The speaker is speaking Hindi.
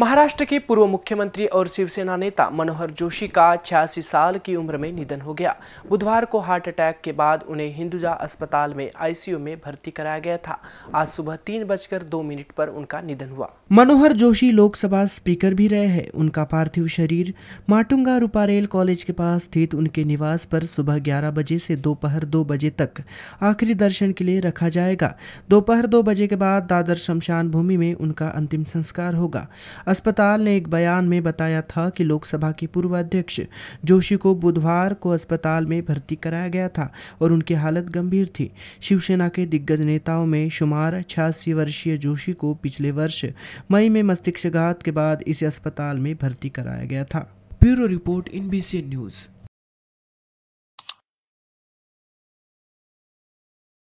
महाराष्ट्र के पूर्व मुख्यमंत्री और शिवसेना नेता मनोहर जोशी का छियासी साल की उम्र में निधन हो गया बुधवार को हार्ट अटैक के बाद उन्हें हिंदुजा अस्पताल में आईसीयू में भर्ती कराया गया था आज सुबह तीन बजकर दो मिनट पर उनका निधन हुआ मनोहर जोशी लोकसभा स्पीकर भी रहे हैं उनका पार्थिव शरीर माटुंगा रूपारेल कॉलेज के पास स्थित उनके निवास पर सुबह ग्यारह बजे से दोपहर दो बजे तक आखिरी दर्शन के लिए रखा जाएगा दोपहर दो बजे के बाद दादर शमशान भूमि में उनका अंतिम संस्कार होगा अस्पताल ने एक बयान में बताया था कि लोकसभा के पूर्व अध्यक्ष जोशी को बुधवार को अस्पताल में भर्ती कराया गया था और उनकी हालत गंभीर थी शिवसेना के दिग्गज नेताओं में शुमार छियासी वर्षीय जोशी को पिछले वर्ष मई में मस्तिष्कघात के बाद इसे अस्पताल में भर्ती कराया गया था ब्यूरो रिपोर्ट इन न्यूज़